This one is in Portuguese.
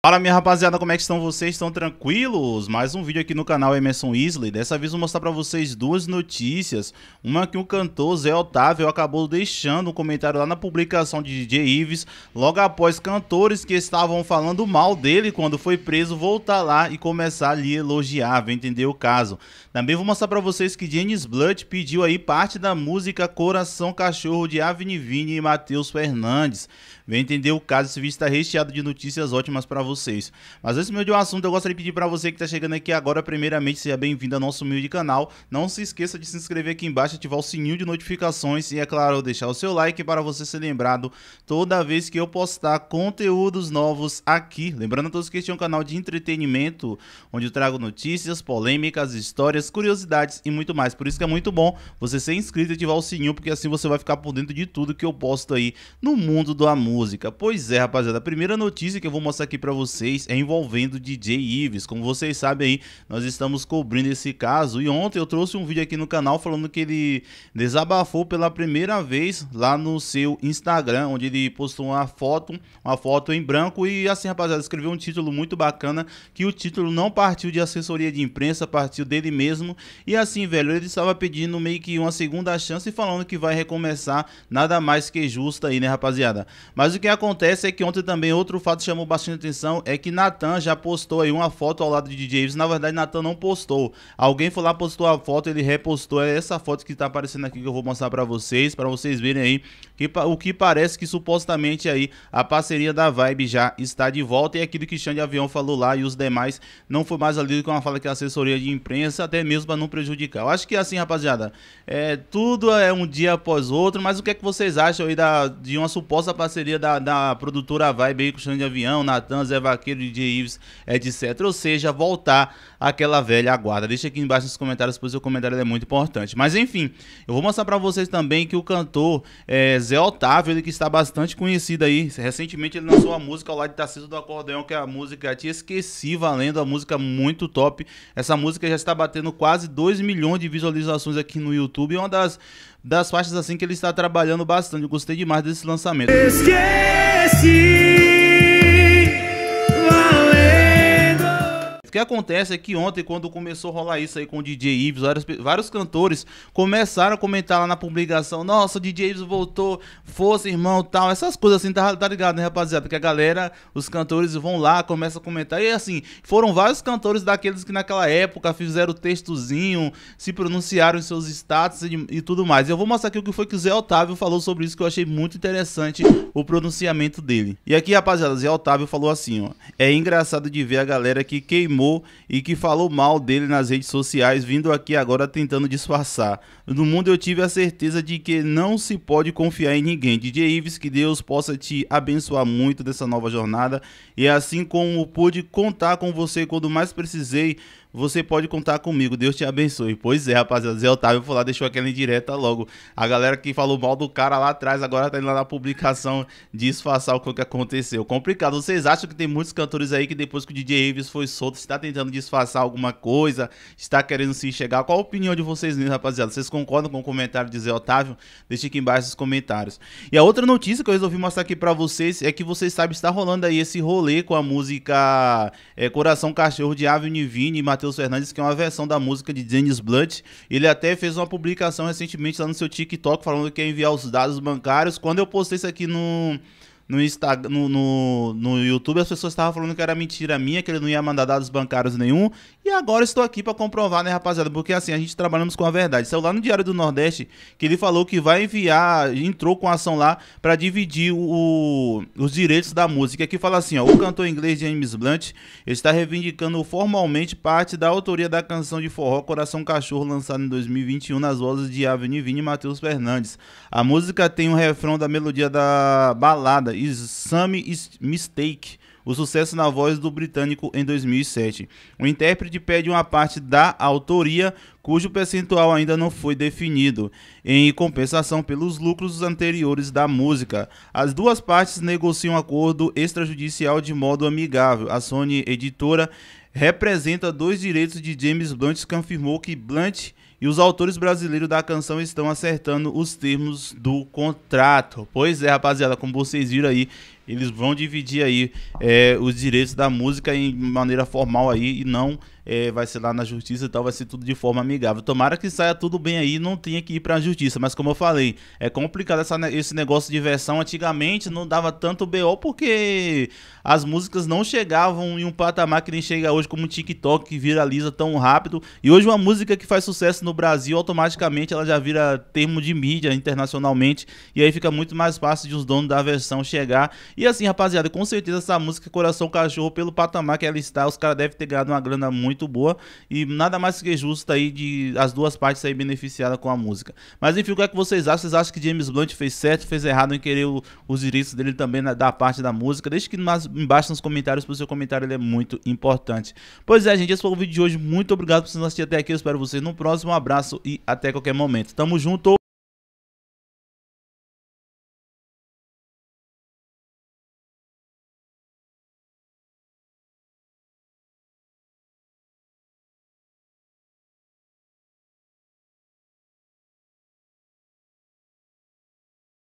Fala minha rapaziada, como é que estão vocês? Estão tranquilos? Mais um vídeo aqui no canal Emerson Isley. Dessa vez vou mostrar pra vocês duas notícias. Uma que o cantor Zé Otávio acabou deixando um comentário lá na publicação de DJ Ives, logo após cantores que estavam falando mal dele quando foi preso voltar lá e começar a lhe elogiar, vem entender o caso. Também vou mostrar pra vocês que Janis Blunt pediu aí parte da música Coração Cachorro de Avni Vini e Matheus Fernandes. Vem entender o caso, esse vídeo está recheado de notícias ótimas pra vocês vocês. Mas antes meu de um assunto, eu gostaria de pedir para você que está chegando aqui agora, primeiramente, seja bem-vindo ao nosso humilde canal. Não se esqueça de se inscrever aqui embaixo, ativar o sininho de notificações e, é claro, deixar o seu like para você ser lembrado toda vez que eu postar conteúdos novos aqui. Lembrando a todos que este é um canal de entretenimento, onde eu trago notícias, polêmicas, histórias, curiosidades e muito mais. Por isso que é muito bom você ser inscrito e ativar o sininho, porque assim você vai ficar por dentro de tudo que eu posto aí no mundo da música. Pois é, rapaziada, a primeira notícia que eu vou mostrar aqui para vocês é envolvendo DJ Ives. Como vocês sabem aí, nós estamos cobrindo esse caso e ontem eu trouxe um vídeo aqui no canal falando que ele desabafou pela primeira vez lá no seu Instagram, onde ele postou uma foto, uma foto em branco e assim, rapaziada, escreveu um título muito bacana que o título não partiu de assessoria de imprensa, partiu dele mesmo. E assim, velho, ele estava pedindo meio que uma segunda chance e falando que vai recomeçar nada mais que justa aí, né, rapaziada? Mas o que acontece é que ontem também outro fato chamou bastante atenção informação é que Natan já postou aí uma foto ao lado de DJ Na verdade, Natan não postou. Alguém foi lá, postou a foto, ele repostou é essa foto que tá aparecendo aqui que eu vou mostrar para vocês, para vocês verem aí que, o que parece que supostamente aí a parceria da Vibe já está de volta e é aquilo que Xande Avião falou lá e os demais não foi mais ali com uma fala que a assessoria de imprensa, até mesmo para não prejudicar. Eu acho que é assim, rapaziada, é, tudo é um dia após outro, mas o que é que vocês acham aí da, de uma suposta parceria da, da produtora Vibe aí com o Xande Avião, Natan, Zé Zé Vaqueiro, DJ Ives, etc. Ou seja, voltar àquela velha guarda. Deixa aqui embaixo nos comentários, pois o comentário é muito importante. Mas enfim, eu vou mostrar para vocês também que o cantor é, Zé Otávio, ele que está bastante conhecido aí, recentemente ele lançou a música ao lado de Tarcísio do Acordeão, que é a música Te Esqueci Valendo, a música muito top. Essa música já está batendo quase 2 milhões de visualizações aqui no YouTube, é uma das das faixas assim que ele está trabalhando bastante. Eu gostei demais desse lançamento. Esqueci. O que acontece é que ontem, quando começou a rolar isso aí com o DJ Ives, vários, vários cantores começaram a comentar lá na publicação: Nossa, o DJ Ives voltou, força, irmão, tal. Essas coisas assim, tá, tá ligado, né, rapaziada? Que a galera, os cantores vão lá, começam a comentar. E assim, foram vários cantores daqueles que naquela época fizeram textozinho, se pronunciaram em seus status e, e tudo mais. Eu vou mostrar aqui o que foi que o Zé Otávio falou sobre isso, que eu achei muito interessante o pronunciamento dele. E aqui, rapaziada, o Zé Otávio falou assim: ó, É engraçado de ver a galera que queimou difamou e que falou mal dele nas redes sociais, vindo aqui agora tentando disfarçar. No mundo eu tive a certeza de que não se pode confiar em ninguém. DJ Ives, que Deus possa te abençoar muito nessa nova jornada e é assim como pude contar com você quando mais precisei, você pode contar comigo. Deus te abençoe. Pois é, rapaziada. Zé Otávio foi lá, deixou aquela indireta logo. A galera que falou mal do cara lá atrás, agora tá indo lá na publicação disfarçar o que aconteceu. Complicado. Vocês acham que tem muitos cantores aí que depois que o DJ Aves foi solto, está tentando disfarçar alguma coisa, está querendo se enxergar? Qual a opinião de vocês mesmo, rapaziada? Vocês concordam com o comentário de Zé Otávio? Deixe aqui embaixo os comentários. E a outra notícia que eu resolvi mostrar aqui para vocês é que vocês sabem, está rolando aí esse rolê com a música é, Coração Cachorro de Avenue Vini e Matheus Matheus Fernandes, que é uma versão da música de Dennis Blunt. Ele até fez uma publicação recentemente lá no seu TikTok falando que ia enviar os dados bancários. Quando eu postei isso aqui no no, Instagram, no, no, no YouTube as pessoas estavam falando que era mentira minha, que ele não ia mandar dados bancários nenhum. E agora estou aqui para comprovar, né, rapaziada? Porque assim, a gente trabalhamos com a verdade. Saiu lá no Diário do Nordeste que ele falou que vai enviar, entrou com ação lá para dividir o, os direitos da música. Aqui fala assim, ó, o cantor inglês James Blunt está reivindicando formalmente parte da autoria da canção de forró Coração Cachorro, lançada em 2021 nas vozes de Avni Vini e Matheus Fernandes. A música tem um refrão da melodia da balada is Some Mistake, o sucesso na voz do britânico em 2007. O intérprete pede uma parte da autoria, cujo percentual ainda não foi definido, em compensação pelos lucros anteriores da música. As duas partes negociam um acordo extrajudicial de modo amigável. A Sony Editora representa dois direitos de James Blunt, que afirmou que Blunt e os autores brasileiros da canção estão acertando os termos do contrato. Pois é, rapaziada, como vocês viram aí, eles vão dividir aí é, os direitos da música em maneira formal aí e não é, vai ser lá na justiça e tal, vai ser tudo de forma amigável. Tomara que saia tudo bem aí, não tenha que ir para a justiça. Mas como eu falei, é complicado essa, esse negócio de versão. Antigamente não dava tanto BO porque as músicas não chegavam em um patamar que nem chega hoje, como o TikTok que viraliza tão rápido. E hoje uma música que faz sucesso no Brasil, automaticamente ela já vira termo de mídia internacionalmente. E aí fica muito mais fácil de os donos da versão chegar e assim, rapaziada, com certeza essa música Coração Cachorro, pelo patamar que ela está, os caras devem ter ganhado uma grana muito boa. E nada mais que justo aí de as duas partes aí beneficiadas com a música. Mas enfim, o que é que vocês acham? Vocês acham que James Blunt fez certo, fez errado em querer o, os direitos dele também na, da parte da música? Deixe aqui embaixo nos comentários, porque o seu comentário ele é muito importante. Pois é, gente, esse foi o vídeo de hoje. Muito obrigado por vocês assistirem até aqui. Eu espero vocês no próximo. Um abraço e até qualquer momento. Tamo junto!